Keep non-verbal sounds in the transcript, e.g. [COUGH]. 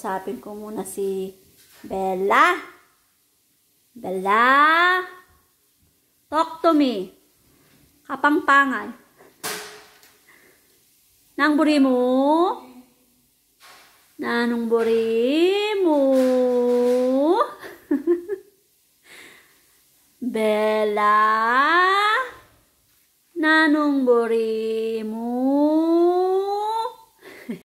Usapin ko muna si Bella. Bella! Talk to me. Kapangpangan. Nang buri mo? Nanong buri mo? [LAUGHS] Bella? Nanong buri mo?